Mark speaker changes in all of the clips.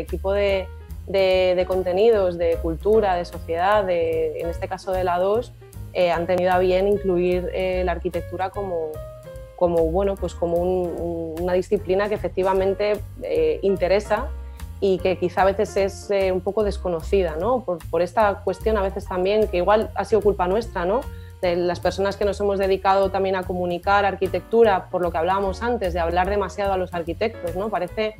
Speaker 1: equipo de, de, contenidos, de cultura, de sociedad, de, en este caso de la 2, eh, han tenido a bien incluir eh, la arquitectura como, como, bueno, pues como una disciplina que efectivamente eh, interesa y que quizá a veces es un poco desconocida, ¿no? Por, por, esta cuestión a veces también, que igual ha sido culpa nuestra, ¿no? De las personas que nos hemos dedicado también a comunicar arquitectura, por lo que hablábamos antes, de hablar demasiado a los arquitectos, ¿no? Parece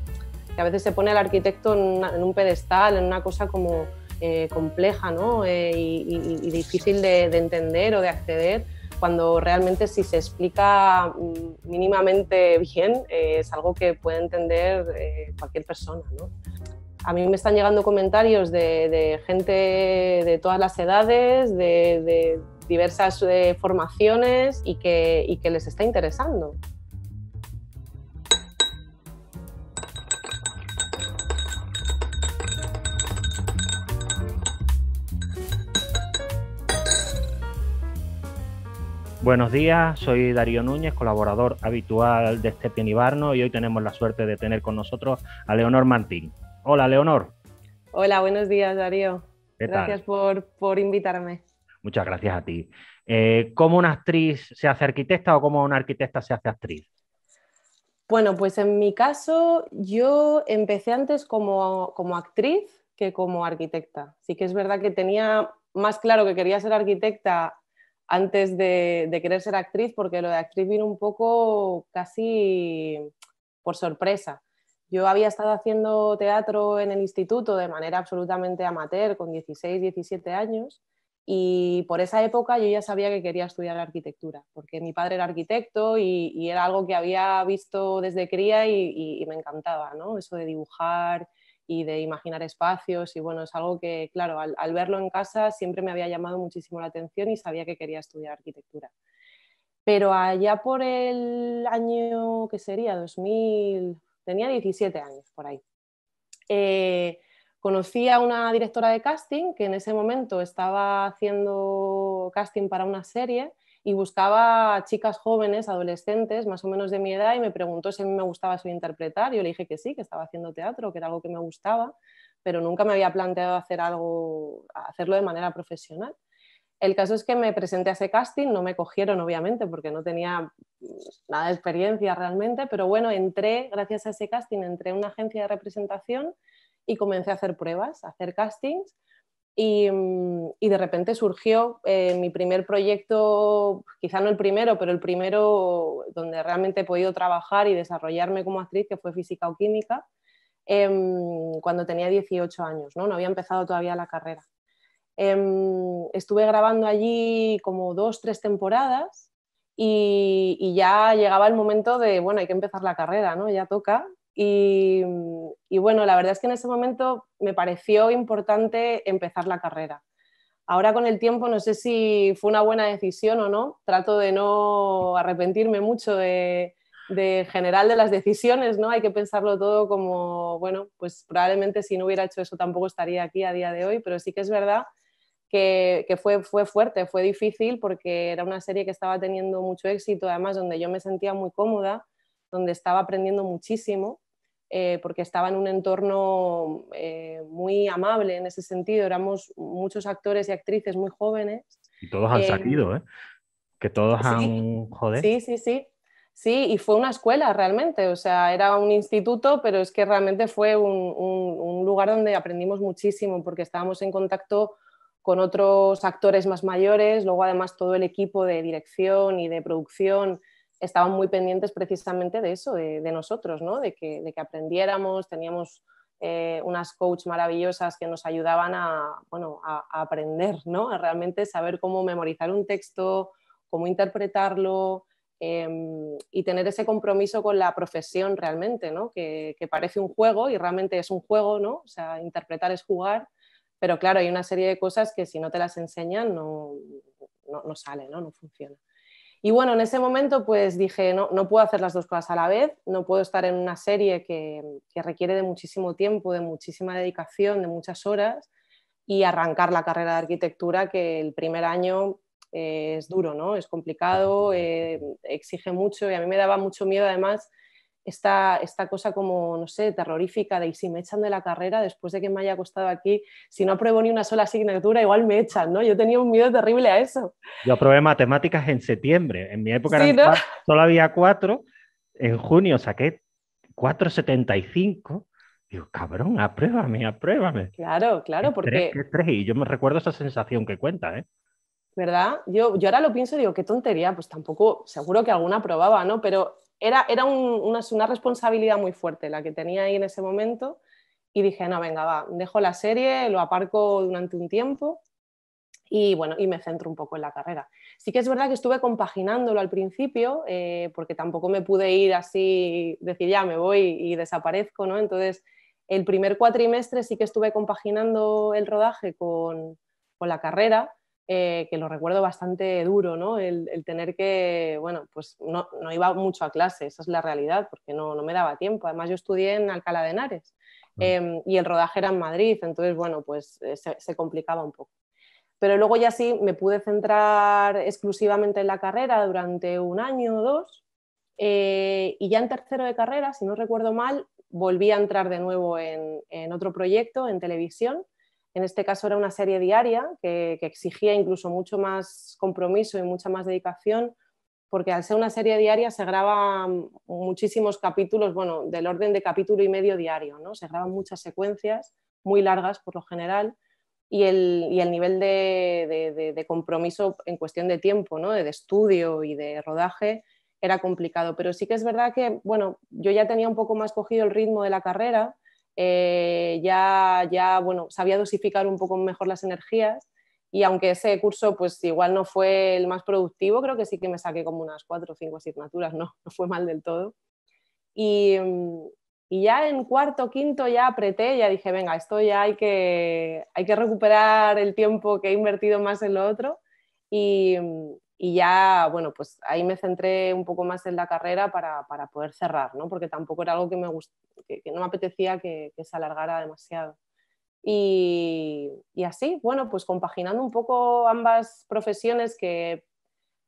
Speaker 1: que a veces se pone al arquitecto en, un pedestal, en una cosa como eh, compleja ¿no? Eh, y, difícil de, entender o de acceder, cuando realmente si se explica mm, mínimamente bien eh, es algo que puede entender cualquier persona. ¿no? a mí me están llegando comentarios de, gente de todas las edades, de, diversas formaciones y que, y que les está interesando.
Speaker 2: Buenos días, soy Darío Núñez, colaborador habitual de este Pienibarno y hoy tenemos la suerte de tener con nosotros a Leonor Martín. Hola, Leonor.
Speaker 1: Hola, buenos días, Darío. gracias Por, por, invitarme.
Speaker 2: Muchas gracias a ti. Eh, ¿Cómo una actriz se hace arquitecta o cómo una arquitecta se hace actriz?
Speaker 1: Bueno, pues en mi caso yo empecé antes como, actriz que como arquitecta. Sí que es verdad que tenía más claro que quería ser arquitecta antes de, querer ser actriz, porque lo de actriz vino un poco casi por sorpresa. Yo había estado haciendo teatro en el instituto de manera absolutamente amateur, con 16, 17 años, y por esa época yo ya sabía que quería estudiar arquitectura, porque mi padre era arquitecto y, era algo que había visto desde cría y, y me encantaba, ¿no? Eso de dibujar y de imaginar espacios. Y bueno, es algo que, claro, al, verlo en casa siempre me había llamado muchísimo la atención y sabía que quería estudiar arquitectura. Pero allá por el año que sería 2000, tenía 17 años por ahí. Eh, conocí a una directora de casting que en ese momento estaba haciendo casting para una serie y buscaba chicas jóvenes, adolescentes, más o menos de mi edad, y me preguntó si a mí me gustaba su interpretar. Yo le dije que sí, que estaba haciendo teatro, que era algo que me gustaba, pero nunca me había planteado hacer algo, hacerlo de manera profesional. El caso es que me presenté a ese casting, no me cogieron obviamente porque no tenía nada de experiencia realmente, pero bueno, entré, gracias a ese casting, entré en una agencia de representación y comencé a hacer pruebas, a hacer castings Mm, y, de repente surgió eh, mi primer proyecto, quizá no el primero, pero el primero donde realmente he podido trabajar y desarrollarme como actriz, que fue física o química, em, cuando tenía 18 años, ¿no? no había empezado todavía la carrera. Em, estuve grabando allí como dos, tres temporadas y, y, ya llegaba el momento de, bueno, hay que empezar la carrera, ¿no? Ya toca. Y, bueno, la verdad es que en ese momento me pareció importante empezar la carrera. Ahora con el tiempo no sé si fue una buena decisión o no. Trato de no arrepentirme mucho de, general de las decisiones, ¿no? Hay que pensarlo todo como, bueno, pues probablemente si no hubiera hecho eso tampoco estaría aquí a día de hoy, pero sí que es verdad que, que fue, fue fuerte, fue difícil porque era una serie que estaba teniendo mucho éxito, además donde yo me sentía muy cómoda donde estaba aprendiendo muchísimo, eh, porque estaba en un entorno eh, muy amable en ese sentido. Éramos muchos actores y actrices muy jóvenes.
Speaker 2: Y todos han eh, salido, ¿eh? Que todos han... Joder. Sí,
Speaker 1: sí, sí. Sí, y fue una escuela realmente, o sea, era un instituto, pero es que realmente fue un lugar donde aprendimos muchísimo porque estábamos en contacto con otros actores más mayores, luego además todo el equipo de dirección y de producción estaban muy pendientes precisamente de eso, de, nosotros, ¿no? de, que, de aprendiéramos, teníamos eh, unas coach maravillosas que nos ayudaban a, bueno, a, aprender, ¿no? a realmente saber cómo memorizar un texto, cómo interpretarlo em, y tener ese compromiso con la profesión realmente, ¿no? que, parece un juego y realmente es un juego, ¿no? o sea, interpretar es jugar, pero claro, hay una serie de cosas que si no te las enseñan no, no, no sale, ¿no? no funciona. Y bueno, en ese momento pues dije, no, no puedo hacer las dos cosas a la vez, no puedo estar en una serie que, requiere de muchísimo tiempo, de muchísima dedicación, de muchas horas y arrancar la carrera de arquitectura que el primer año eh, es duro, ¿no? Es complicado, eh, exige mucho y a mí me daba mucho miedo además esta, esta cosa como, no sé, terrorífica de si me echan de la carrera después de que me haya costado aquí, si no apruebo ni una sola asignatura, igual me echan, ¿no? Yo tenía un miedo terrible a eso.
Speaker 2: Yo aprobé matemáticas en septiembre, en mi época solo había cuatro, en junio saqué 475. Digo, cabrón, apruébame, apruébame.
Speaker 1: Claro, claro, porque... Tres,
Speaker 2: tres, y yo me recuerdo esa sensación que cuenta, ¿eh?
Speaker 1: ¿Verdad? Yo, yo ahora lo pienso y digo, qué tontería, pues tampoco, seguro que alguna probaba, ¿no? Pero era, una, responsabilidad muy fuerte la que tenía ahí en ese momento y dije, no, venga, va, dejo la serie, lo aparco durante un tiempo y bueno, y me centro un poco en la carrera. Sí que es verdad que estuve compaginándolo al principio eh, porque tampoco me pude ir así, decir ya me voy y desaparezco, ¿no? Entonces, el primer cuatrimestre sí que estuve compaginando el rodaje con la carrera eh, que lo recuerdo bastante duro, ¿no? El, tener que, bueno, pues no, iba mucho a clase, esa es la realidad, porque no, me daba tiempo. Además, yo estudié en Alcalá de Henares ah. em, y el rodaje era en Madrid, entonces, bueno, pues eh, se, complicaba un poco. Pero luego ya sí me pude centrar exclusivamente en la carrera durante un año o dos. Eh, y ya en tercero de carrera, si no recuerdo mal, volví a entrar de nuevo en otro proyecto en televisión en este caso era una serie diaria que, exigía incluso mucho más compromiso y mucha más dedicación, porque al ser una serie diaria se graban mm, muchísimos capítulos, bueno, del orden de capítulo y medio diario, ¿no? Se graban muchas secuencias, muy largas por lo general, y el, y el nivel de, de, compromiso en cuestión de tiempo, ¿no? De estudio y de rodaje era complicado. Pero sí que es verdad que, bueno, yo ya tenía un poco más cogido el ritmo de la carrera eh, ya, ya bueno, sabía dosificar un poco mejor las energías y aunque ese curso pues igual no fue el más productivo, creo que sí que me saqué como unas cuatro o cinco asignaturas, no, no fue mal del todo. Y, ya en cuarto, quinto ya apreté, ya dije, venga, esto ya hay que, hay que recuperar el tiempo que he invertido más en lo otro. Y, y ya, bueno, pues ahí me centré un poco más en la carrera para, poder cerrar, ¿no? Porque tampoco era algo que, me gusta que, no me apetecía que, se alargara demasiado. Y, así, bueno, pues compaginando un poco ambas profesiones que,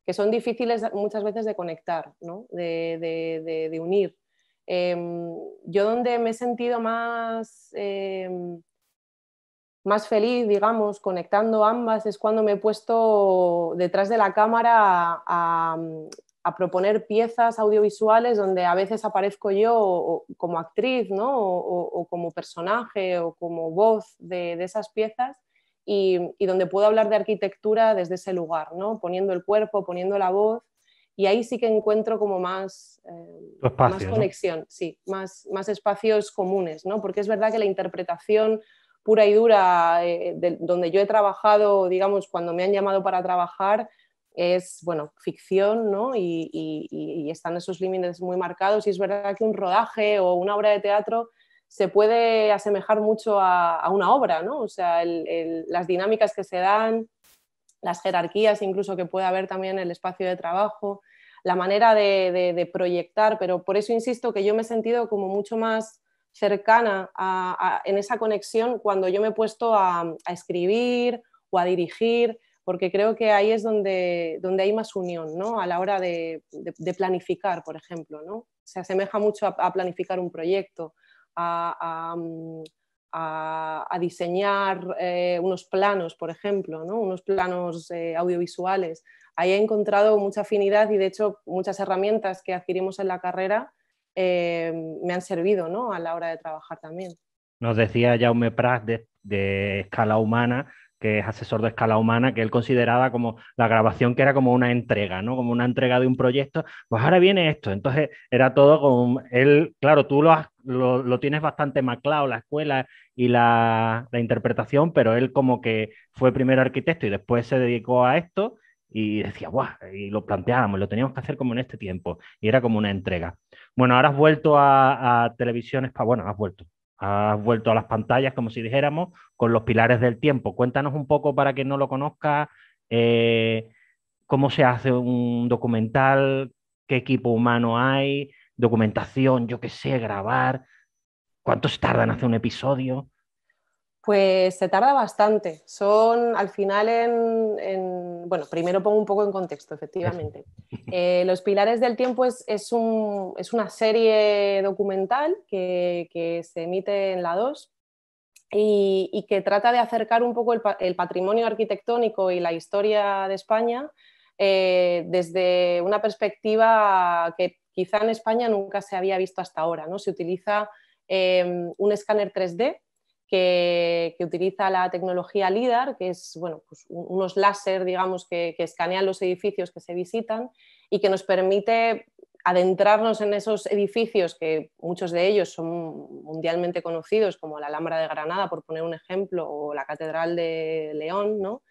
Speaker 1: son difíciles muchas veces de conectar, ¿no? de, unir. Em, yo donde me he sentido más em, más feliz, digamos, conectando ambas, es cuando me he puesto detrás de la cámara a, proponer piezas audiovisuales donde a veces aparezco yo como actriz, ¿no? o, como personaje o como voz de, esas piezas y, donde puedo hablar de arquitectura desde ese lugar, ¿no? Poniendo el cuerpo, poniendo la voz y ahí sí que encuentro como más, eh,
Speaker 2: más conexión,
Speaker 1: sí, más, más espacios comunes, ¿no? Porque es verdad que la interpretación pura y dura, eh, eh, donde yo he trabajado, digamos, cuando me han llamado para trabajar, es, bueno, ficción, ¿no? Y, están esos límites muy marcados. Y es verdad que un rodaje o una obra de teatro se puede asemejar mucho a, una obra, ¿no? O sea, las dinámicas que se dan, las jerarquías incluso que puede haber también en el espacio de trabajo, la manera de proyectar, pero por eso insisto que yo me he sentido como mucho más cercana en esa conexión cuando yo me he puesto a, escribir o a dirigir, porque creo que ahí es donde, hay más unión, ¿no? A la hora de, planificar, por ejemplo, ¿no? Se asemeja mucho a, planificar un proyecto, a, diseñar eh, unos planos, por ejemplo, ¿no? Unos planos eh, audiovisuales. Ahí he encontrado mucha afinidad y, de hecho, muchas herramientas que adquirimos en la carrera eh, me han servido ¿no? a la hora de trabajar también.
Speaker 2: Nos decía Jaume Prats de, escala humana que es asesor de escala humana, que él consideraba como la grabación que era como una entrega, ¿no? Como una entrega de un proyecto, pues ahora viene esto. Entonces era todo con él, claro, tú lo, tienes bastante maclado, la escuela y la, la, interpretación, pero él como que fue primero arquitecto y después se dedicó a esto y decía, guau, y lo planteábamos, lo teníamos que hacer como en este tiempo, y era como una entrega. Bueno, ahora has vuelto a, televisión bueno, has vuelto, has vuelto a las pantallas, como si dijéramos, con los pilares del tiempo. Cuéntanos un poco para que no lo conozca, eh, cómo se hace un documental, qué equipo humano hay, documentación, yo qué sé, grabar, cuánto se tarda en hacer un episodio.
Speaker 1: Pues se tarda bastante. Son al final en, bueno, primero pongo un poco en contexto, efectivamente. Eh, Los Pilares del Tiempo es, una serie documental que, se emite en la 2 y, que trata de acercar un poco el, patrimonio arquitectónico y la historia de España eh, desde una perspectiva que quizá en España nunca se había visto hasta ahora. ¿no? Se utiliza eh, un escáner 3D que, utiliza la tecnología LIDAR, que es bueno, pues unos láser digamos, que, que, escanean los edificios que se visitan y que nos permite adentrarnos en esos edificios que muchos de ellos son mundialmente conocidos, como la Alhambra de Granada, por poner un ejemplo, o la Catedral de León, ¿no?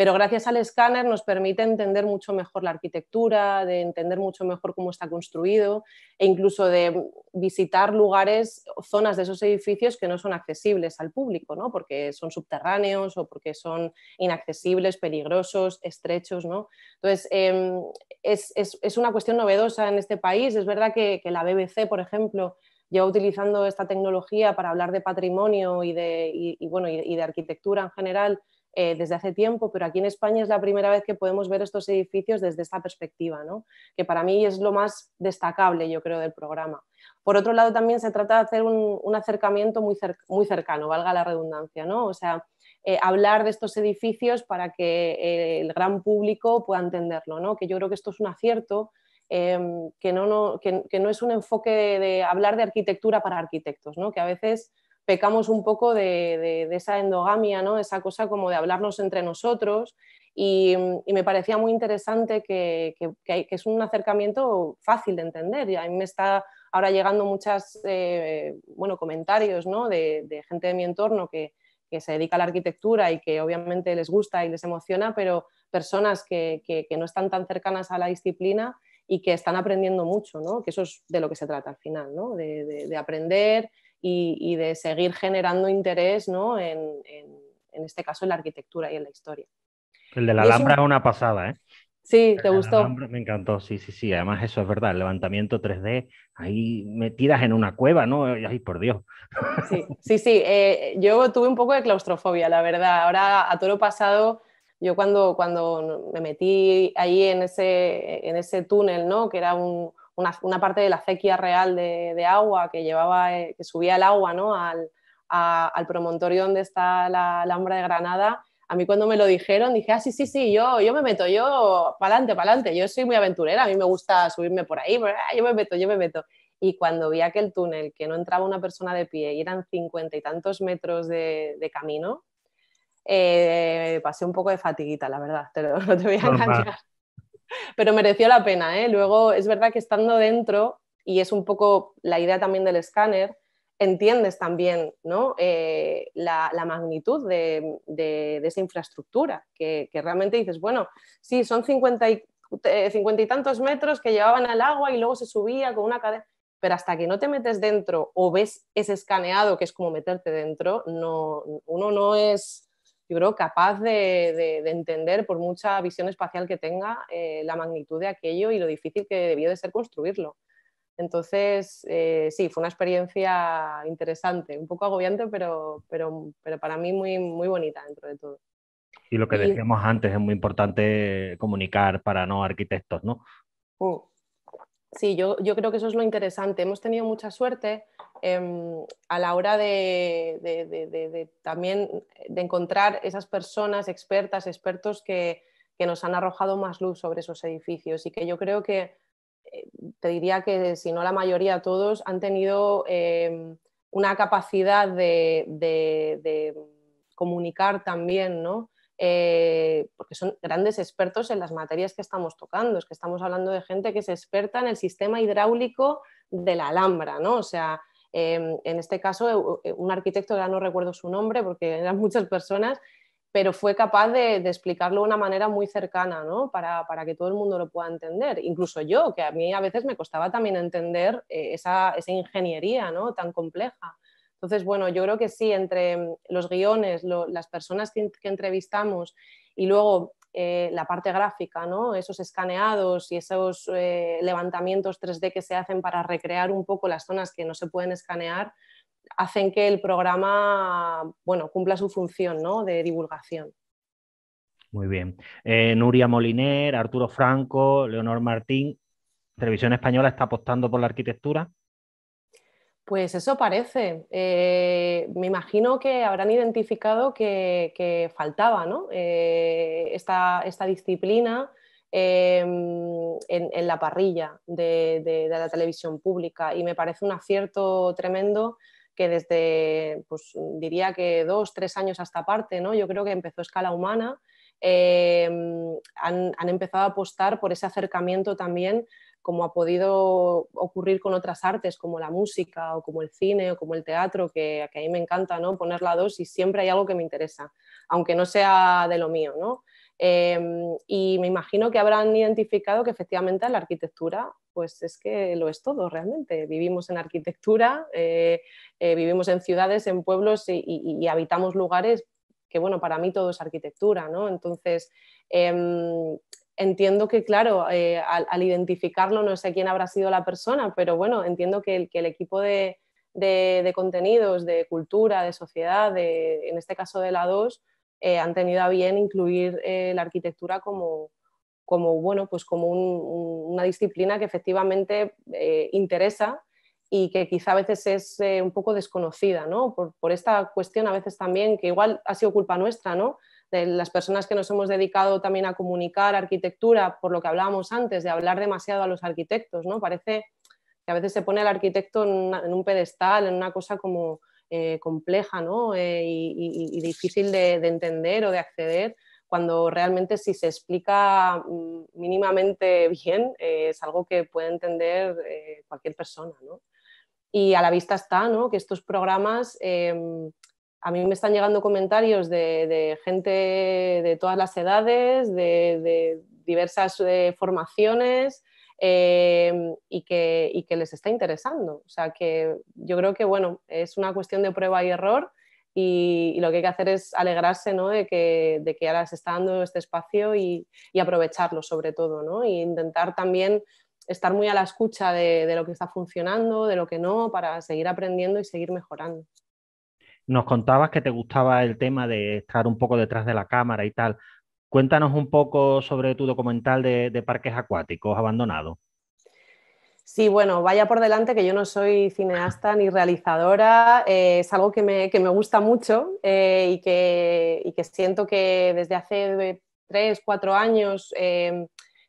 Speaker 1: pero gracias al escáner nos permite entender mucho mejor la arquitectura, de entender mucho mejor cómo está construido e incluso de visitar lugares, o zonas de esos edificios que no son accesibles al público, ¿no? porque son subterráneos o porque son inaccesibles, peligrosos, estrechos. ¿no? Entonces, em, es, una cuestión novedosa en este país. Es verdad que, la BBC, por ejemplo, lleva utilizando esta tecnología para hablar de patrimonio y de, y de arquitectura en general eh, desde hace tiempo, pero aquí en España es la primera vez que podemos ver estos edificios desde esta perspectiva, ¿no? que para mí es lo más destacable, yo creo, del programa. Por otro lado, también se trata de hacer un, acercamiento muy, cercano, valga la redundancia, ¿no? o sea, eh, hablar de estos edificios para que eh, el gran público pueda entenderlo, ¿no? que yo creo que esto es un acierto. Em, que no, es un enfoque de, de hablar de arquitectura para arquitectos, que a veces pecamos un poco de, esa endogamia, ¿no? esa cosa como de hablarnos entre nosotros. Y, me parecía muy interesante que, es un acercamiento fácil de entender. Y a mí me está ahora llegando muchos eh, comentarios de, gente de mi entorno que, se dedica a la arquitectura y que obviamente les gusta y les emociona, pero personas que, no están tan cercanas a la disciplina y que están aprendiendo mucho, ¿no? que eso es de lo que se trata al final, ¿no? de aprender, y, de seguir generando interés ¿no? en, este caso en la arquitectura y en la historia.
Speaker 2: El de la Alhambra es una pasada, ¿eh? Sí, ¿te gustó? Alhambra me encantó, sí, sí, sí. Además, eso es verdad, el levantamiento 3D, ahí metidas en una cueva, ¿no? Ay, por Dios. Sí,
Speaker 1: sí, eh, yo tuve un poco de claustrofobia, la verdad. Ahora, a todo lo pasado, yo cuando, cuando me metí ahí en ese, en ese túnel, ¿no? Que era un, una, parte de la acequia real de, agua que, llevaba, eh, que subía el agua al, promontorio donde está la Alhambra de Granada. A mí cuando me lo dijeron dije, ah, sí, sí, sí, yo, yo me meto, yo, para adelante, para adelante, yo soy muy aventurera, a mí me gusta subirme por ahí, ah, yo me meto, yo me meto. Y cuando vi aquel túnel que no entraba una persona de pie y eran cincuenta y tantos metros de, camino, eh, pasé un poco de fatiguita, la verdad, pero no te voy a engañar pero mereció la pena. ¿eh? Luego, es verdad que estando dentro, y es un poco la idea también del escáner, entiendes también ¿no? Eh, la, magnitud de, esa infraestructura, que, realmente dices, bueno, sí, son eh, cincuenta y, tantos metros que llevaban al agua y luego se subía con una cadena, pero hasta que no te metes dentro o ves ese escaneado, que es como meterte dentro, no, uno no es yo creo, capaz de, entender, por mucha visión espacial que tenga, eh, la magnitud de aquello y lo difícil que debió de ser construirlo. Entonces, eh, sí, fue una experiencia interesante, un poco agobiante, pero, pero, pero para mí muy, muy bonita dentro de todo.
Speaker 2: Y lo que decíamos antes, es muy importante comunicar para no arquitectos, ¿no?
Speaker 1: Uh. sí, yo, yo creo que eso es lo interesante. Hemos tenido mucha suerte Em, a la hora de, también de encontrar esas personas expertas, expertos que, nos han arrojado más luz sobre esos edificios y que yo creo que, eh, te diría que si no la mayoría, todos han tenido em, una capacidad de, comunicar también, eh, porque son grandes expertos en las materias que estamos tocando. Es que estamos hablando de gente que es experta en el sistema hidráulico de la Alhambra, ¿no? O sea, Em, en este caso, eh, eh, un arquitecto, ya no recuerdo su nombre porque eran muchas personas, pero fue capaz de, explicarlo de una manera muy cercana, ¿no? Para, que todo el mundo lo pueda entender. Incluso yo, que a mí a veces me costaba también entender eh, esa, ingeniería ¿no? tan compleja. Entonces, bueno, yo creo que sí, entre los guiones, las personas que, entrevistamos y luego eh, la parte gráfica, ¿no? esos escaneados y esos eh, levantamientos 3D que se hacen para recrear un poco las zonas que no se pueden escanear, hacen que el programa bueno, cumpla su función de divulgación.
Speaker 2: Muy bien. Eh, Nuria Moliner, Arturo Franco, Leonor Martín, Televisión Española está apostando por la arquitectura.
Speaker 1: Pues eso parece. Eh, me imagino que habrán identificado que, faltaba eh, esta, disciplina eh, en, la parrilla de, la televisión pública y me parece un acierto tremendo que desde, pues, diría que dos, tres años hasta parte, ¿no? yo creo que empezó Escala Humana, han empezado a apostar por ese acercamiento también como ha podido ocurrir con otras artes como la música o como el cine o como el teatro, que, a mí me encanta ¿no? ponerla dos y siempre hay algo que me interesa, aunque no sea de lo mío. ¿no? Em, y me imagino que habrán identificado que efectivamente la arquitectura, pues es que lo es todo realmente. Vivimos en arquitectura, eh, eh, vivimos en ciudades, en pueblos y, habitamos lugares que, bueno, para mí todo es arquitectura, ¿no? Entonces, em, entiendo que, claro, eh, al, identificarlo no sé quién habrá sido la persona, pero bueno, entiendo que el, que el equipo de, de, contenidos, de cultura, de sociedad, de, en este caso de la 2, eh, han tenido a bien incluir eh, la arquitectura como, como, bueno, pues como una disciplina que efectivamente interesa y que quizá a veces es un poco desconocida, ¿no? Por, por esta cuestión a veces también, que igual ha sido culpa nuestra, ¿no? de las personas que nos hemos dedicado también a comunicar arquitectura, por lo que hablábamos antes, de hablar demasiado a los arquitectos, ¿no? Parece que a veces se pone al arquitecto en, un pedestal, en una cosa como eh, compleja, ¿no? Eh, y, difícil de, entender o de acceder cuando realmente si se explica mm, mínimamente bien eh, es algo que puede entender cualquier persona. ¿no? Y a la vista está ¿no? que estos programas em, a mí me están llegando comentarios de, gente de todas las edades, de, diversas eh, formaciones eh, y, que, les está interesando. O sea que yo creo que bueno, es una cuestión de prueba y error y, lo que hay que hacer es alegrarse de, que, ahora se está dando este espacio y, aprovecharlo sobre todo ¿no? e intentar también estar muy a la escucha de lo que está funcionando, de lo que no, para seguir aprendiendo y seguir mejorando.
Speaker 2: Nos contabas que te gustaba el tema de estar un poco detrás de la cámara y tal. Cuéntanos un poco sobre tu documental de, parques acuáticos abandonados. Sí, bueno, vaya por
Speaker 1: delante que yo no soy cineasta ni realizadora, eh, es algo que me, gusta mucho eh, y, que, siento que desde hace tres, cuatro años em,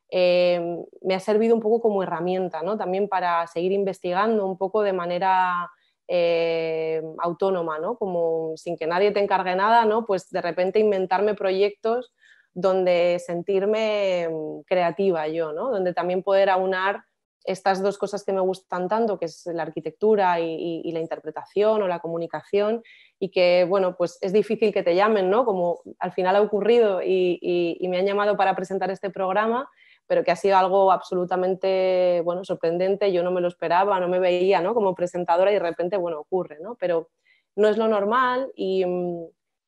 Speaker 1: em, me ha servido un poco como herramienta, ¿no? También para seguir investigando un poco de manera eh, autónoma, ¿no? Como sin que nadie te encargue nada, ¿no? Pues de repente inventarme proyectos donde sentirme mm, creativa yo, ¿no? Donde también poder aunar estas dos cosas que me gustan tanto, que es la arquitectura y, la interpretación o la comunicación, y que, bueno, pues es difícil que te llamen, ¿no? Como al final ha ocurrido y me han llamado para presentar este programa, pero que ha sido algo absolutamente bueno, sorprendente, yo no me lo esperaba, no me veía ¿no? como presentadora y de repente, bueno, ocurre, Pero no es lo normal y,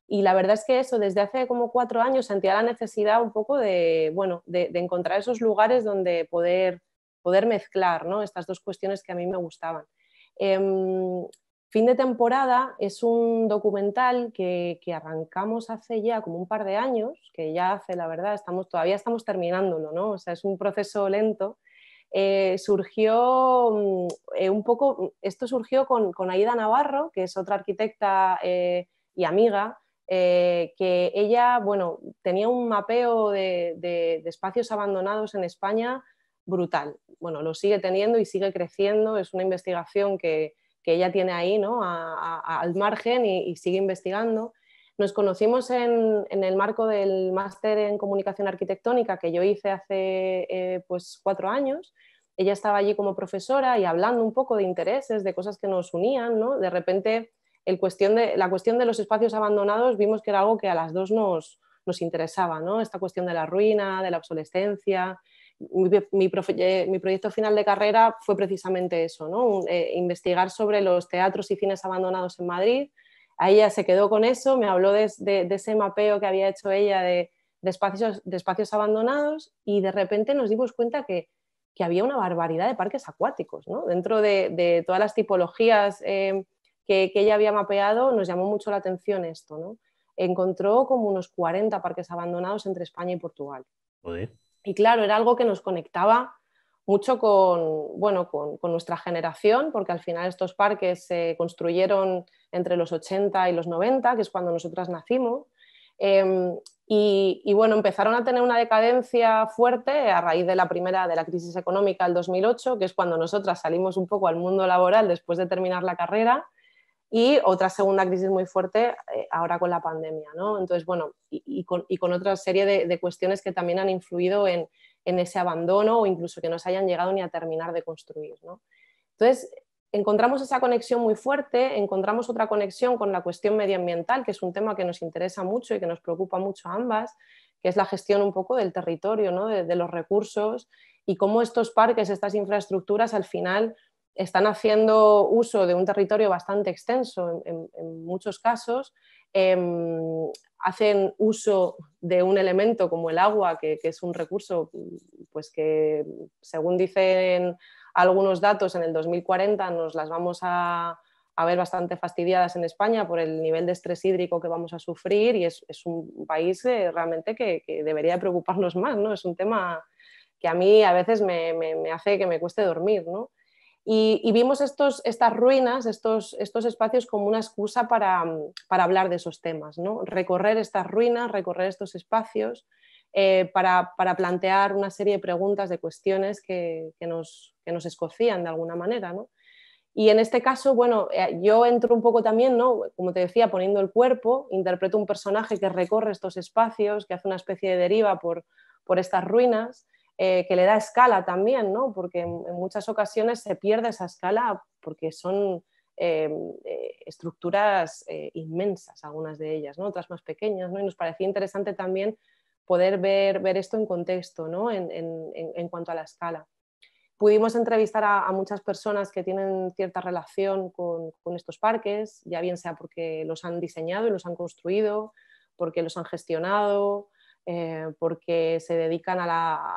Speaker 1: la verdad es que eso, desde hace como cuatro años sentía la necesidad un poco de, bueno, de, encontrar esos lugares donde poder, poder mezclar estas dos cuestiones que a mí me gustaban. Em, Fin de temporada es un documental que, arrancamos hace ya como un par de años, que ya hace, la verdad, estamos, todavía estamos terminándolo, ¿no? O sea, es un proceso lento. Eh, surgió mm, eh, un poco, mm, esto surgió con, Aida Navarro, que es otra arquitecta eh, y amiga, que ella, bueno, tenía un mapeo de, de espacios abandonados en España brutal. Bueno, lo sigue teniendo y sigue creciendo, es una investigación que que ella tiene ahí ¿no? al margen y, sigue investigando. Nos conocimos en, el marco del máster en comunicación arquitectónica que yo hice hace eh, pues cuatro años. Ella estaba allí como profesora y hablando un poco de intereses, de cosas que nos unían. ¿no? De repente, la cuestión de los espacios abandonados vimos que era algo que a las dos nos, nos interesaba, ¿no? esta cuestión de la ruina, de la obsolescencia, eh, mi, proyecto final de carrera fue precisamente eso, eh, investigar sobre los teatros y cines abandonados en Madrid. A ella se quedó con eso, me habló de, ese mapeo que había hecho ella de, espacios, abandonados y de repente nos dimos cuenta que, había una barbaridad de parques acuáticos. Dentro de, todas las tipologías eh, que, ella había mapeado, nos llamó mucho la atención esto. Encontró como unos 40 parques abandonados entre España y Portugal. Joder. Y claro, era algo que nos conectaba mucho con, bueno, con, nuestra generación, porque al final estos parques se construyeron entre los 80 y los 90, que es cuando nosotras nacimos. Em, y, bueno, empezaron a tener una decadencia fuerte a raíz de la primera, de la crisis económica del 2008, que es cuando nosotras salimos un poco al mundo laboral después de terminar la carrera y otra segunda crisis muy fuerte eh, ahora con la pandemia. ¿no? Entonces, bueno, y, con, otra serie de, cuestiones que también han influido en, ese abandono o incluso que no se hayan llegado ni a terminar de construir. ¿no? Entonces, encontramos esa conexión muy fuerte, encontramos otra conexión con la cuestión medioambiental, que es un tema que nos interesa mucho y que nos preocupa mucho a ambas, que es la gestión un poco del territorio, ¿no? de, los recursos y cómo estos parques, estas infraestructuras al final están haciendo uso de un territorio bastante extenso en, muchos casos, em, hacen uso de un elemento como el agua, que, es un recurso pues que, según dicen algunos datos, en el 2040 nos las vamos a, ver bastante fastidiadas en España por el nivel de estrés hídrico que vamos a sufrir y es, un país eh, realmente que, debería preocuparnos más, ¿no? Es un tema que a mí a veces me, me hace que me cueste dormir, ¿no? Y, vimos estas ruinas, estos, espacios como una excusa para, hablar de esos temas, ¿no? recorrer estas ruinas, recorrer estos espacios. Eh, para, plantear una serie de preguntas, de cuestiones que, nos, escocían de alguna manera. Y en este caso, bueno, eh, yo entro un poco también, Como te decía, poniendo el cuerpo, interpreto un personaje que recorre estos espacios, que hace una especie de deriva por estas ruinas, eh, que le da escala también, ¿no? porque en, muchas ocasiones se pierde esa escala porque son eh, eh, estructuras inmensas, algunas de ellas, otras más pequeñas, y nos parecía interesante también poder ver, esto en contexto, ¿no? en, cuanto a la escala pudimos entrevistar a, muchas personas que tienen cierta relación con, con, estos parques, ya bien sea porque los han diseñado y los han construido, porque los han gestionado, eh, porque se dedican a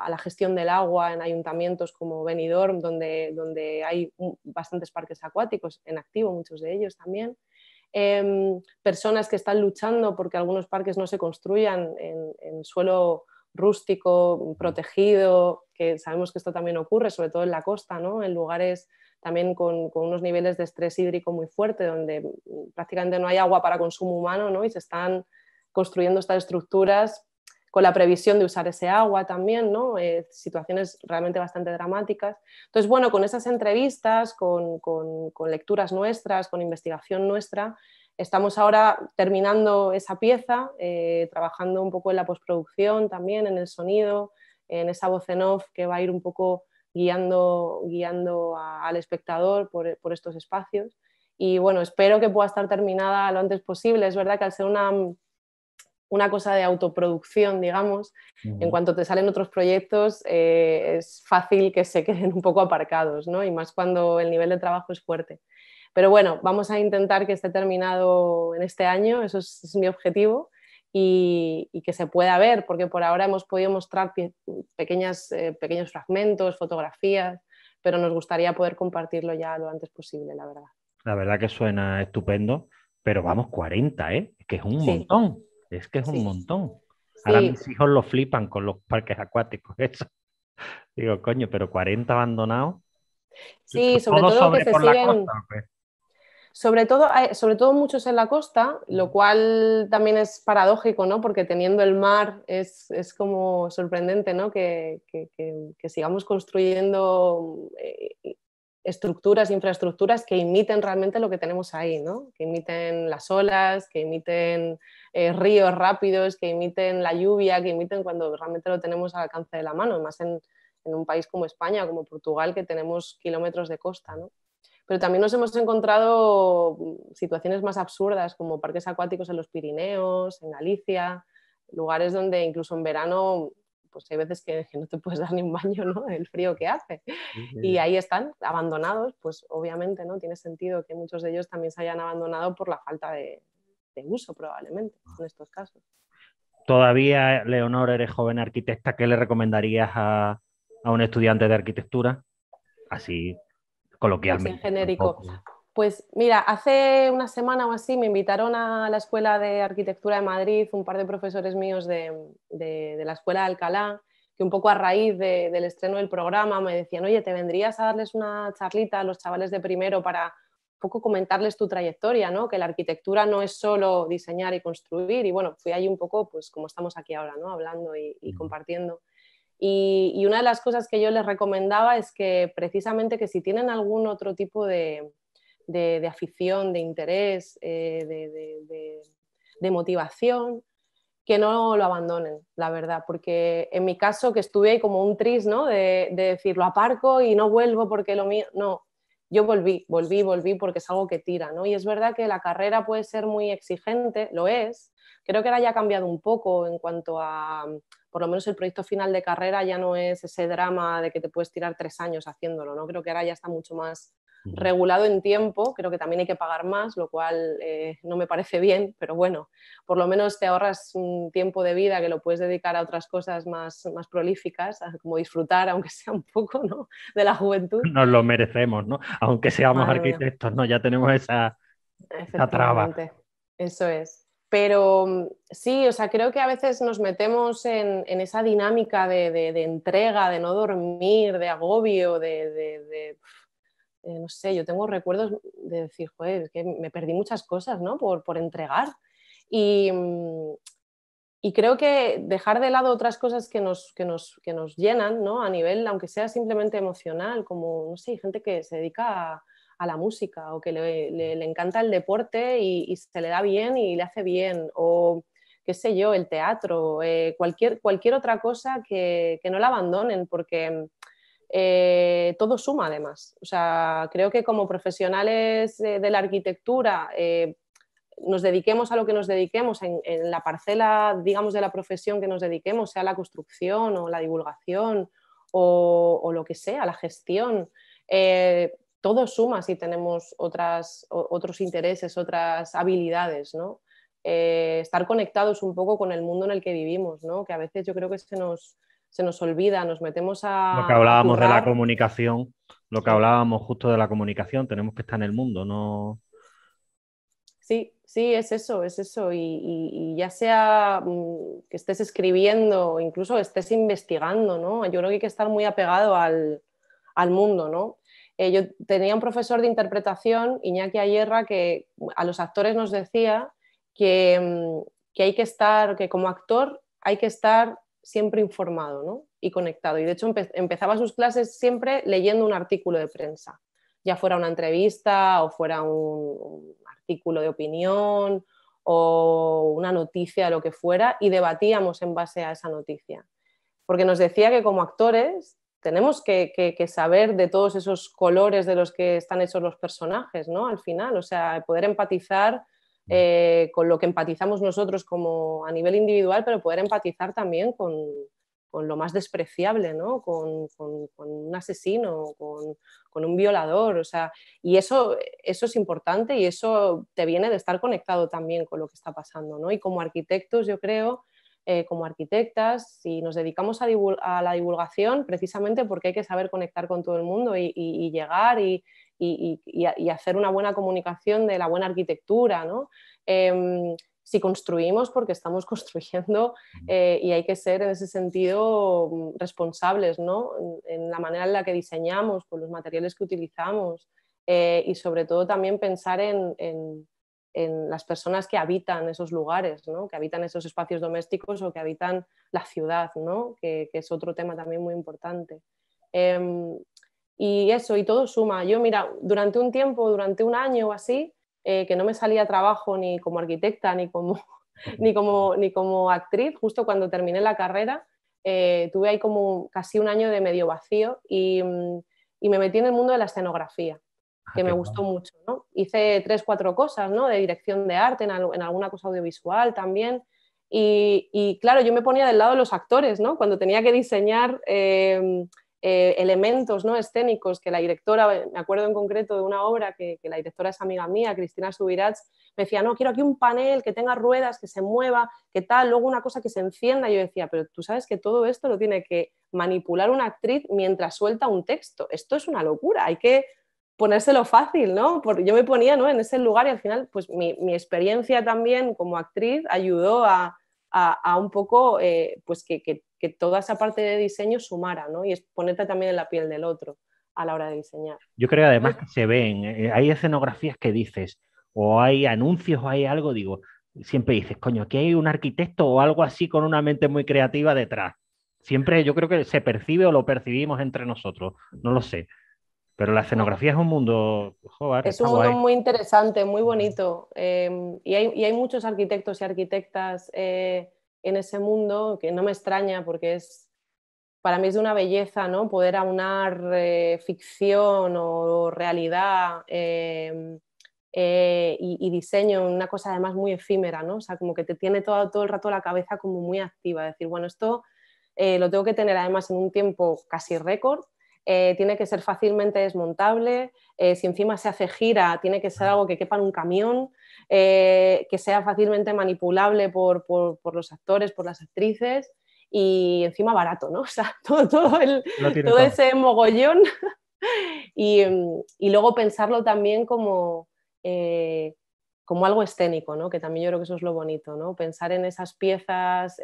Speaker 1: la, gestión del agua en ayuntamientos como Benidorm, donde, donde hay bastantes parques acuáticos en activo, muchos de ellos también. Em, personas que están luchando porque algunos parques no se construyan en, suelo rústico, protegido, que sabemos que esto también ocurre, sobre todo en la costa, en lugares también con, unos niveles de estrés hídrico muy fuerte, donde prácticamente no hay agua para consumo humano y se están construyendo estas estructuras con la previsión de usar ese agua también, ¿no? Eh, situaciones realmente bastante dramáticas. Entonces, bueno, con esas entrevistas, con, lecturas nuestras, con investigación nuestra, estamos ahora terminando esa pieza, eh, trabajando un poco en la postproducción también, en el sonido, en esa voz en off que va a ir un poco guiando, guiando al espectador por, por, estos espacios. Y bueno, espero que pueda estar terminada lo antes posible. Es verdad que al ser una, una cosa de autoproducción, digamos. En cuanto te salen otros proyectos, eh, es fácil que se queden un poco aparcados, ¿no? Y más cuando el nivel de trabajo es fuerte. Pero bueno, vamos a intentar que esté terminado en este año, eso es, mi objetivo, y, que se pueda ver, porque por ahora hemos podido mostrar pequeñas, eh, pequeños fragmentos, fotografías, pero nos gustaría poder compartirlo ya lo antes posible, la verdad.
Speaker 2: La verdad que suena estupendo, pero vamos, 40, ¿eh? Que es un montón. Es que es un montón. Ahora mis hijos lo flipan con los parques acuáticos, Digo, coño, pero 40 abandonados.
Speaker 1: Sí, sobre todo, sobre eh, que se sobre, todo, muchos en la costa, lo cual también es paradójico, ¿no? Porque teniendo el mar es, como sorprendente, ¿no? Que, sigamos construyendo eh, estructuras, infraestructuras que imiten realmente lo que tenemos ahí, ¿no? Que imiten las olas, que imiten eh, ríos rápidos que imiten la lluvia, que imiten cuando realmente lo tenemos al alcance de la mano, más en, en un país como España, como Portugal, que tenemos kilómetros de costa. ¿no? Pero también nos hemos encontrado mm, situaciones más absurdas, como parques acuáticos en los Pirineos, en Galicia, lugares donde incluso en verano pues hay veces que, no te puedes dar ni un baño, ¿no? El frío que hace. Y ahí están, abandonados, pues obviamente, ¿no? Tiene sentido que muchos de ellos también se hayan abandonado por la falta de, de uso probablemente ah. en estos casos.
Speaker 2: Todavía, Leonor, eres joven arquitecta, ¿qué le recomendarías a, un estudiante de arquitectura? Así, coloquialmente. genérico.
Speaker 1: Pues mira, hace una semana o así me invitaron a la Escuela de Arquitectura de Madrid un par de profesores míos de, la Escuela de Alcalá, que un poco a raíz del estreno del programa me decían, oye, ¿te vendrías a darles una charlita a los chavales de primero para poco comentarles tu trayectoria, ¿no? que la arquitectura no es solo diseñar y construir. Y bueno, fui ahí un poco, pues como estamos aquí ahora, ¿no? hablando y, compartiendo. Y, y, una de las cosas que yo les recomendaba es que precisamente que si tienen algún otro tipo de, de, afición, de interés, eh, de, de motivación, que no lo abandonen, la verdad, porque en mi caso que estuve ahí como un tris, ¿no? De, de, decir, lo aparco y no vuelvo porque lo mío, no, yo volví, volví, volví porque es algo que tira, ¿no? Y es verdad que la carrera puede ser muy exigente, lo es. Creo que ahora ya ha cambiado un poco en cuanto a, mm, por lo menos el proyecto final de carrera ya no es ese drama de que te puedes tirar tres años haciéndolo, ¿no? Creo que ahora ya está mucho más regulado en tiempo, creo que también hay que pagar más, lo cual eh, no me parece bien, pero bueno, por lo menos te ahorras un tiempo de vida que lo puedes dedicar a otras cosas más, más prolíficas, como disfrutar, aunque sea un poco, ¿no? De la juventud.
Speaker 2: Nos lo merecemos, ¿no? Aunque seamos arquitectos, ¿no? Ya tenemos esa,
Speaker 1: traba. Eso es. Pero mm, sí, o sea, creo que a veces nos metemos en, esa dinámica de, entrega, de no dormir, de agobio, de eh, no sé, yo tengo recuerdos de decir, joder, que me perdí muchas cosas, ¿no? Por, entregar. Mm, y, creo que dejar de lado otras cosas que nos, nos, que nos llenan, ¿no? A nivel, aunque sea simplemente emocional, como, no sé, hay gente que se dedica a, la música o que le, encanta el deporte y, se le da bien y le hace bien, o qué sé yo, el teatro, eh, cualquier, cualquier otra cosa que no la abandonen, porque eh, todo suma además. O sea, creo que como profesionales de, la arquitectura eh, nos dediquemos a lo que nos dediquemos en, la parcela, digamos, de la profesión que nos dediquemos, sea la construcción o la divulgación o, lo que sea, la gestión. Eh, todo suma si tenemos otros intereses, otras habilidades, ¿no? estar conectados un poco con el mundo en el que vivimos, ¿no? Que a veces yo creo que se nos, se nos olvida, nos metemos a... Lo que hablábamos de la
Speaker 2: comunicación, lo que hablábamos justo de la comunicación, tenemos que estar en el mundo, no...
Speaker 1: Sí, sí, es eso, es eso. Y, ya sea mm, que estés escribiendo, incluso estés investigando, ¿no? Yo creo que hay que estar muy apegado al, mundo, ¿no? Eh, yo tenía un profesor de interpretación, Iñaki Ayerra, que a los actores nos decía que, mm, que hay que estar, que como actor hay que estar siempre informado y conectado. Y de hecho empezaba sus clases siempre leyendo un artículo de prensa, ya fuera una entrevista o fuera un, artículo de opinión o una noticia, lo que fuera, y debatíamos en base a esa noticia. Porque nos decía que como actores tenemos que, que, saber de todos esos colores de los que están hechos los personajes, ¿no? Al final, o sea, poder empatizar eh, con lo que empatizamos nosotros como a nivel individual, pero poder empatizar también con, con lo más despreciable, ¿no? Con, con, un asesino, con, con, un violador, o sea, y eso, eso es importante y eso te viene de estar conectado también con lo que está pasando, ¿no? Y como arquitectos, yo creo, eh, como arquitectas, si nos dedicamos a, la divulgación, precisamente porque hay que saber conectar con todo el mundo y, y llegar y, y, hacer una buena comunicación de la buena arquitectura, ¿no? Em, si construimos porque estamos construyendo eh, y hay que ser en ese sentido mm, responsables ¿no? en, la manera en la que diseñamos, con los materiales que utilizamos eh, y sobre todo también pensar en, las personas que habitan esos lugares, ¿no? que habitan esos espacios domésticos o que habitan la ciudad, ¿no? que, es otro tema también muy importante. Em, y eso, y todo suma. Yo, mira, durante un tiempo, durante un año o así, eh, que no me salía trabajo ni como arquitecta, ni como, ni como, ni como actriz, justo cuando terminé la carrera, eh, tuve ahí como casi un año de medio vacío mm, y, me metí en el mundo de la escenografía, ah, que me gustó mucho. ¿no? Hice tres, cuatro cosas, ¿no? De dirección de arte, en, alguna cosa audiovisual también. Y, claro, yo me ponía del lado de los actores, ¿no? Cuando tenía que diseñar... Eh, eh, elementos ¿no? escénicos que la directora, me acuerdo en concreto de una obra que, la directora es amiga mía, Cristina Subirats, me decía, no, quiero aquí un panel que tenga ruedas, que se mueva, que tal, luego una cosa que se encienda. Yo decía, pero tú sabes que todo esto lo tiene que manipular una actriz mientras suelta un texto. Esto es una locura, hay que ponérselo fácil, ¿no? Porque yo me ponía ¿no? en ese lugar y al final, pues mi experiencia también como actriz ayudó a, a, un poco eh, pues que, que, que, toda esa parte de diseño sumara, ¿no? Y es ponerte también en la piel del otro a la hora de diseñar.
Speaker 2: Yo creo además que se ven, eh, eh, hay escenografías que dices, o hay anuncios, o hay algo, digo, siempre dices, coño, aquí hay un arquitecto o algo así con una mente muy creativa detrás. Siempre yo creo que se percibe o lo percibimos entre nosotros, no lo sé. Pero la escenografía es un mundo, Es un mundo muy
Speaker 1: interesante, muy bonito. Em, y, hay, muchos arquitectos y arquitectas eh, en ese mundo, que no me extraña porque es, para mí es de una belleza, ¿no? Poder aunar eh, ficción o realidad em, eh, y, y, diseño, una cosa además muy efímera, ¿no? O sea, como que te tiene todo, todo el rato la cabeza como muy activa, decir, bueno, esto lo tengo que tener además en un tiempo casi récord eh, tiene que ser fácilmente desmontable, eh, si encima se hace gira, tiene que ser algo que quepa en un camión, eh, que sea fácilmente manipulable por, los actores, por las actrices y encima barato, ¿no? O sea, todo, el, todo ese mogollón y, luego pensarlo también como como algo escénico, ¿no? que también yo creo que eso es lo bonito, ¿no? pensar en esas piezas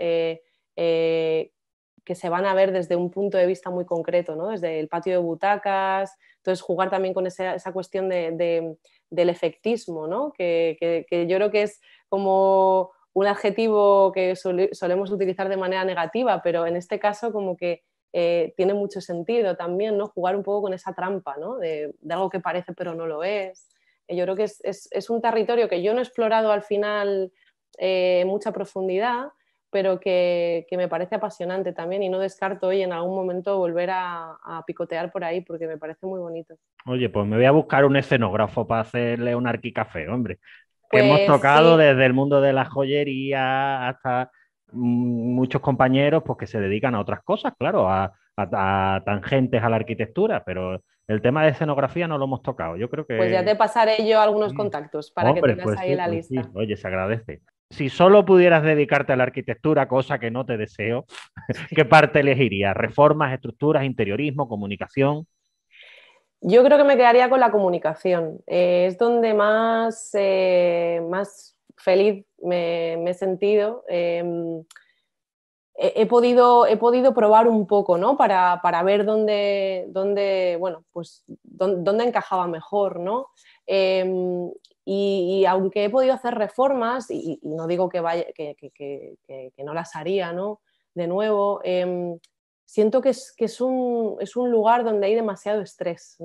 Speaker 1: que se van a ver desde un punto de vista muy concreto, ¿no? desde el patio de butacas, entonces jugar también con esa, cuestión del efectismo, ¿no? que, yo creo que es como un adjetivo que solemos utilizar de manera negativa, pero en este caso como que eh, tiene mucho sentido también ¿no? jugar un poco con esa trampa ¿no? de, algo que parece pero no lo es. Eh, yo creo que es, un territorio que yo no he explorado al final eh, en mucha profundidad, pero que, me parece apasionante también y no descarto hoy en algún momento volver a, picotear por ahí porque me parece muy bonito.
Speaker 2: Oye, pues me voy a buscar un escenógrafo para hacerle un arquicafé, hombre.
Speaker 1: Hemos pues tocado
Speaker 2: desde el mundo de la joyería hasta mm, muchos compañeros pues, que se dedican a otras cosas, claro, a, tangentes a la arquitectura, pero el tema de escenografía no lo hemos tocado. Yo creo que. Pues ya te
Speaker 1: pasaré yo algunos mm. contactos para que tengas pues ahí la lista.
Speaker 2: Oye, se agradece si solo pudieras dedicarte a la arquitectura, cosa que no te deseo, ¿qué parte elegirías? ¿Reformas, estructuras, interiorismo, comunicación?
Speaker 1: Yo creo que me quedaría con la comunicación. Eh, es donde más, eh, más feliz me, he sentido. Em, he, podido, probar un poco, ¿no? Para, ver dónde, dónde, pues, dónde encajaba mejor, ¿no? Em, y, aunque he podido hacer reformas, y, no digo que, que, no las haría de nuevo, em, siento que, es, un, lugar donde hay demasiado estrés,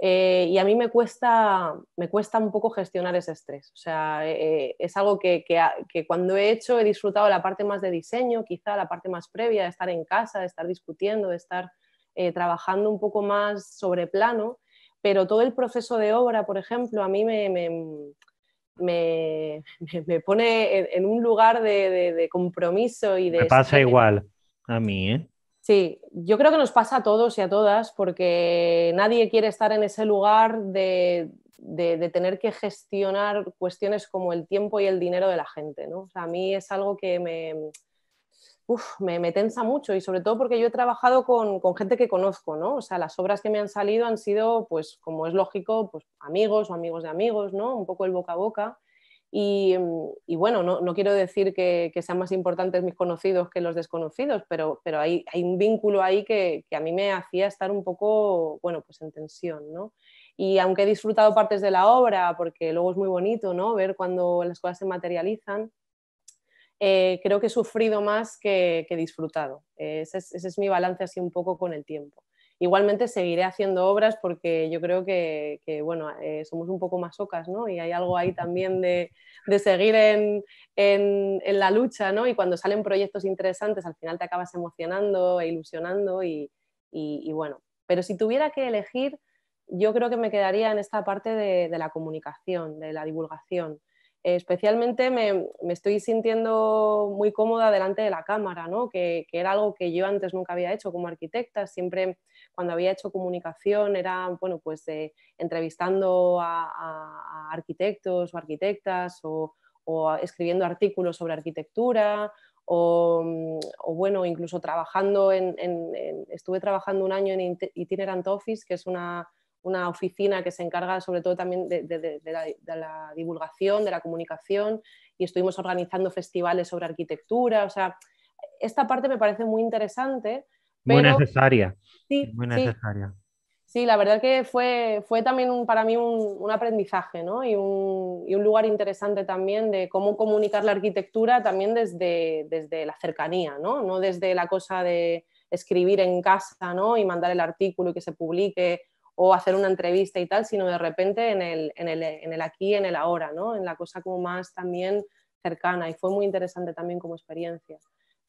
Speaker 1: eh, y a mí me cuesta, un poco gestionar ese estrés. O sea, eh, es algo que, cuando he hecho he disfrutado la parte más de diseño, quizá la parte más previa, de estar en casa, de estar discutiendo, de estar eh, trabajando un poco más sobre plano pero todo el proceso de obra, por ejemplo, a mí me, pone en, un lugar de, compromiso y de... Me pasa
Speaker 2: igual a mí, ¿eh?
Speaker 1: Sí, yo creo que nos pasa a todos y a todas porque nadie quiere estar en ese lugar de, tener que gestionar cuestiones como el tiempo y el dinero de la gente. ¿no? a mí es algo que me, me, tensa mucho y sobre todo porque yo he trabajado con, gente que conozco, ¿no? O sea, las obras que me han salido han sido, pues como es lógico, pues, amigos o amigos de amigos, ¿no? Un poco el boca a boca. Y, bueno, no, quiero decir que, sean más importantes mis conocidos que los desconocidos, pero, hay, un vínculo ahí que, que a mí me hacía estar un poco, bueno, pues en tensión, ¿no? Y aunque he disfrutado partes de la obra, porque luego es muy bonito, ¿no? Ver cuando las cosas se materializan, eh, creo que he sufrido más que, que disfrutado. Eh, ese es, mi balance así un poco con el tiempo. Igualmente seguiré haciendo obras porque yo creo que, bueno, eh, somos un poco masocas, ¿no? Y hay algo ahí también de, seguir en, la lucha, ¿no? Y cuando salen proyectos interesantes, al final te acabas emocionando e ilusionando y, bueno. Pero si tuviera que elegir, yo creo que me quedaría en esta parte de la comunicación, de la divulgación especialmente me, estoy sintiendo muy cómoda delante de la cámara, ¿no? que, era algo que yo antes nunca había hecho como arquitecta, siempre cuando había hecho comunicación era bueno, pues, eh, entrevistando a, arquitectos o arquitectas o, escribiendo artículos sobre arquitectura o, bueno, incluso trabajando en, estuve trabajando un año en Itinerant Office, que es una una oficina que se encarga sobre todo también de, la, divulgación, de la comunicación, y estuvimos organizando festivales sobre arquitectura. O sea, esta parte me parece muy interesante. Muy
Speaker 2: necesaria.
Speaker 1: Sí, muy necesaria. Sí. la verdad que fue, fue también un, para mí un, un aprendizaje ¿no? y, un, y, un, lugar interesante también de cómo comunicar la arquitectura también desde, desde la cercanía, ¿no? no desde la cosa de escribir en casa ¿no? y mandar el artículo y que se publique o hacer una entrevista y tal, sino de repente en el, en el, en el aquí, en el ahora, ¿no? en la cosa como más también cercana y fue muy interesante también como experiencia.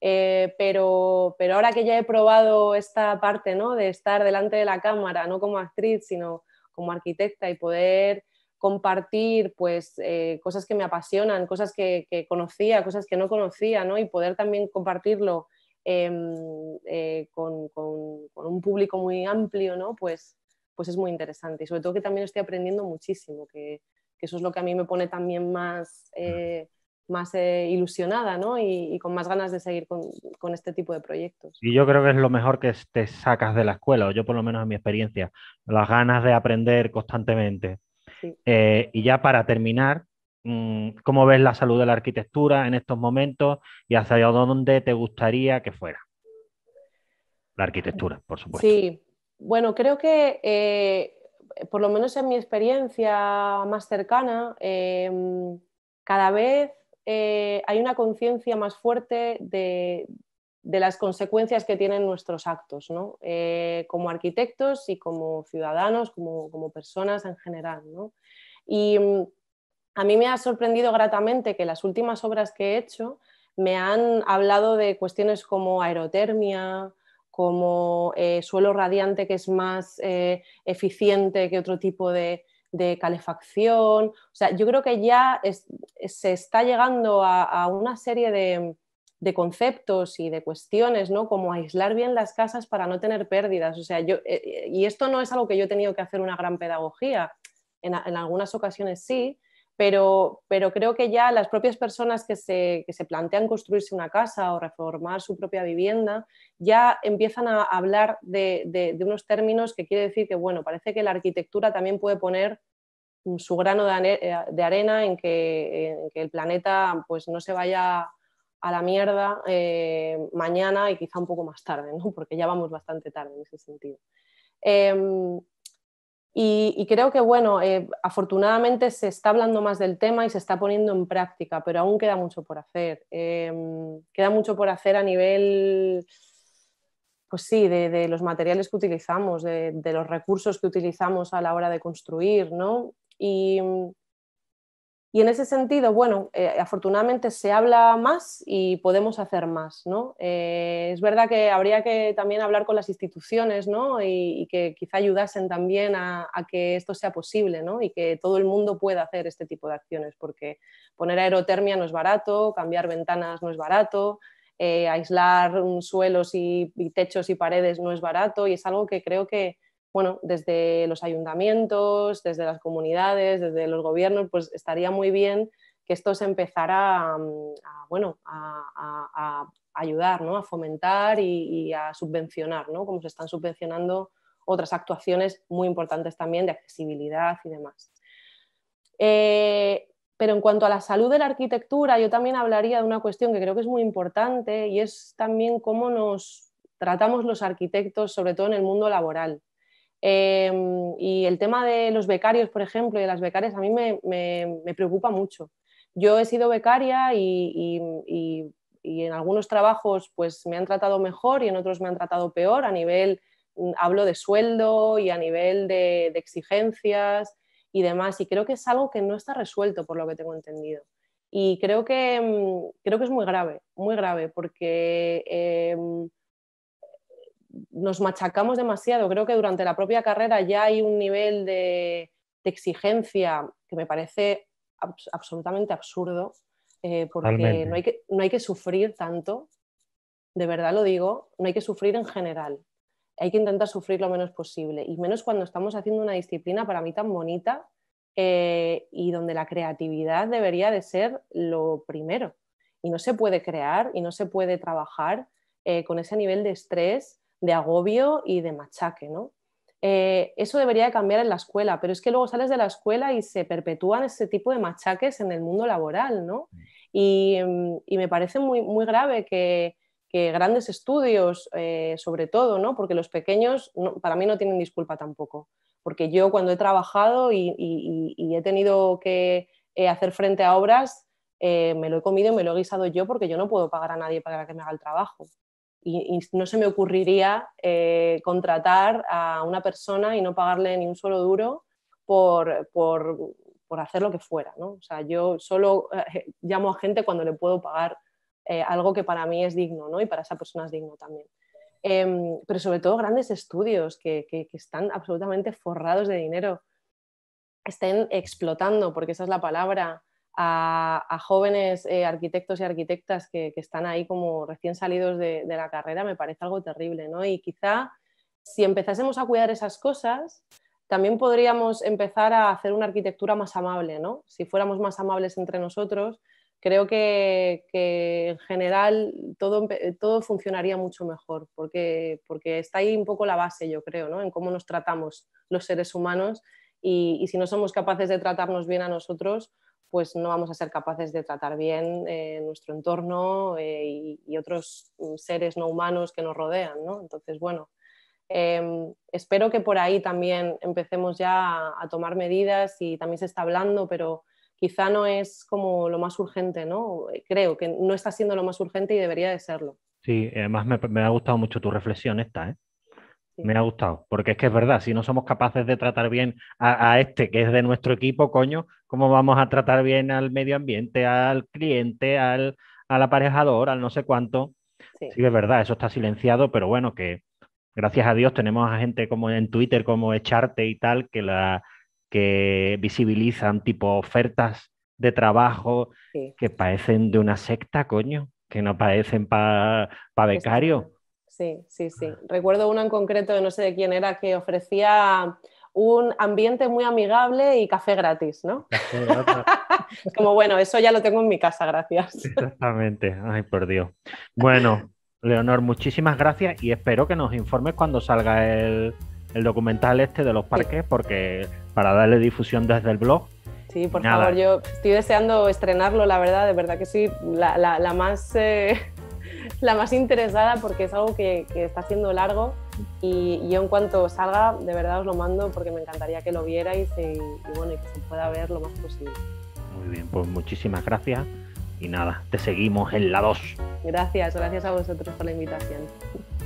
Speaker 1: Eh, pero, pero ahora que ya he probado esta parte ¿no? de estar delante de la cámara, no como actriz, sino como arquitecta y poder compartir pues, eh, cosas que me apasionan, cosas que, conocía, cosas que no conocía, ¿no? y poder también compartirlo em, eh, con, con, un público muy amplio, ¿no? pues pues es muy interesante. Y sobre todo que también estoy aprendiendo muchísimo, que, eso es lo que a mí me pone también más, eh, más eh, ilusionada Y, con más ganas de seguir con, este tipo de proyectos.
Speaker 2: Y yo creo que es lo mejor que te sacas de la escuela, o yo por lo menos en mi experiencia, las ganas de aprender constantemente. Eh, y ya para terminar, mm, ¿cómo ves la salud de la arquitectura en estos momentos y hacia dónde te gustaría que fuera? La arquitectura, por supuesto.
Speaker 1: Sí, bueno, creo que eh, por lo menos en mi experiencia más cercana, em, cada vez eh, hay una conciencia más fuerte de, las consecuencias que tienen nuestros actos, eh, como arquitectos y como ciudadanos, como, personas en general. Y mm, a mí me ha sorprendido gratamente que las últimas obras que he hecho me han hablado de cuestiones como aerotermia, como eh, suelo radiante que es más eh, eficiente que otro tipo de, calefacción. O sea, yo creo que ya se está llegando a, una serie de, conceptos y de cuestiones, ¿no? Como aislar bien las casas para no tener pérdidas. O sea, eh, y esto no es algo que yo he tenido que hacer una gran pedagogía. en algunas ocasiones sí, pero, creo que ya las propias personas que se, plantean construirse una casa o reformar su propia vivienda ya empiezan a hablar de, unos términos que quiere decir que, bueno, parece que la arquitectura también puede poner su grano de, eh, arena en que, el planeta pues, no se vaya a la mierda eh, mañana y quizá un poco más tarde, porque ya vamos bastante tarde en ese sentido. Em, y, creo que, bueno, eh, afortunadamente se está hablando más del tema y se está poniendo en práctica, pero aún queda mucho por hacer. Em, queda mucho por hacer a nivel pues sí, de, los materiales que utilizamos, de, de, los recursos que utilizamos a la hora de construir, ¿no? Y y en ese sentido, bueno, eh, afortunadamente se habla más y podemos hacer más, ¿no? Eh, es verdad que habría que también hablar con las instituciones, ¿no? Y, que quizá ayudasen también a, que esto sea posible, ¿no? Y que todo el mundo pueda hacer este tipo de acciones, porque poner aerotermia no es barato, cambiar ventanas no es barato, eh, aislar suelos y techos y paredes no es barato, y es algo que creo que, bueno, desde los ayuntamientos, desde las comunidades, desde los gobiernos, pues estaría muy bien que esto se empezara mm, a, ayudar, a fomentar y, a subvencionar, ¿no? como se están subvencionando otras actuaciones muy importantes también de accesibilidad y demás. Eh, pero en cuanto a la salud de la arquitectura, yo también hablaría de una cuestión que creo que es muy importante y es también cómo nos tratamos los arquitectos, sobre todo en el mundo laboral. Em, y el tema de los becarios, por ejemplo, y de las becarias, a mí me, me, me preocupa mucho. Yo he sido becaria y, y, y, en algunos trabajos pues, me han tratado mejor y en otros me han tratado peor a nivel, mm, hablo de sueldo y a nivel de, exigencias y demás. Y creo que es algo que no está resuelto por lo que tengo entendido. Y creo que, mm, creo que es muy grave, muy grave, porque... Em, nos machacamos demasiado. Creo que durante la propia carrera ya hay un nivel de, exigencia que me parece absolutamente absurdo, eh, porque no hay, que, sufrir tanto, de verdad lo digo, no hay que sufrir en general. Hay que intentar sufrir lo menos posible, y menos cuando estamos haciendo una disciplina para mí tan bonita eh, y donde la creatividad debería de ser lo primero. Y no se puede crear y no se puede trabajar eh, con ese nivel de estrés de agobio y de machaque, ¿no? Eh, eso debería cambiar en la escuela, pero es que luego sales de la escuela y se perpetúan ese tipo de machaques en el mundo laboral, ¿no? Mm. Mm, y, me parece muy, muy grave que, grandes estudios, eh, sobre todo, ¿no? Porque los pequeños, para mí, no tienen disculpa tampoco. Porque yo cuando he trabajado y, he tenido que eh, hacer frente a obras, me lo he comido y me lo he guisado yo porque yo no puedo pagar a nadie para que me haga el trabajo y, no se me ocurriría eh, contratar a una persona y no pagarle ni un solo duro por, hacer lo que fuera. ¿no? O sea, yo solo eh, llamo a gente cuando le puedo pagar eh, algo que para mí es digno ¿no? y para esa persona es digno también. Em, pero sobre todo grandes estudios que están absolutamente forrados de dinero, estén explotando, porque esa es la palabra, a, jóvenes eh, arquitectos y arquitectas que, están ahí como recién salidos de, la carrera, me parece algo terrible, ¿no? Y quizá si empezásemos a cuidar esas cosas, también podríamos empezar a hacer una arquitectura más amable, ¿no? Si fuéramos más amables entre nosotros, creo que, en general todo, todo, funcionaría mucho mejor, porque, porque, está ahí un poco la base, yo creo, ¿no? en cómo nos tratamos los seres humanos y, si no somos capaces de tratarnos bien a nosotros, pues no vamos a ser capaces de tratar bien eh, nuestro entorno eh, y, otros mm, seres no humanos que nos rodean. ¿no? Entonces, bueno, em, espero que por ahí también empecemos ya a, tomar medidas y también se está hablando, pero quizá no es como lo más urgente, ¿no? Eh, creo que no está siendo lo más urgente y debería de serlo.
Speaker 2: Sí, además me, me ha gustado mucho tu reflexión esta, ¿eh? Me ha gustado, porque es que es verdad, si no somos capaces de tratar bien a, este que es de nuestro equipo, coño, ¿cómo vamos a tratar bien al medio ambiente, al cliente, al, aparejador, al no sé cuánto? Sí. es verdad, eso está silenciado, pero bueno, que gracias a Dios tenemos a gente como en Twitter, como Echarte y tal, que, la, que visibilizan tipo ofertas de trabajo que parecen de una secta, coño, que no parecen para pa becarios.
Speaker 1: Sí, sí, sí. Ah. Recuerdo uno en concreto, no sé de quién era, que ofrecía un ambiente muy amigable y café gratis, ¿no? Como bueno, eso ya lo tengo en mi casa, gracias.
Speaker 2: Exactamente, ay por Dios. Bueno, Leonor, muchísimas gracias y espero que nos informes cuando salga el, documental este de los parques, porque para darle difusión desde el blog.
Speaker 1: Sí, por favor, yo estoy deseando estrenarlo, la verdad, de verdad que sí, la, más... Eh, la más interesada porque es algo que, está siendo largo y, yo en cuanto salga, de verdad os lo mando porque me encantaría que lo vierais y, bueno, y que se pueda ver lo más posible.
Speaker 2: Muy bien, pues muchísimas gracias y nada, te seguimos en la 2.
Speaker 1: Gracias, gracias a vosotros por la invitación.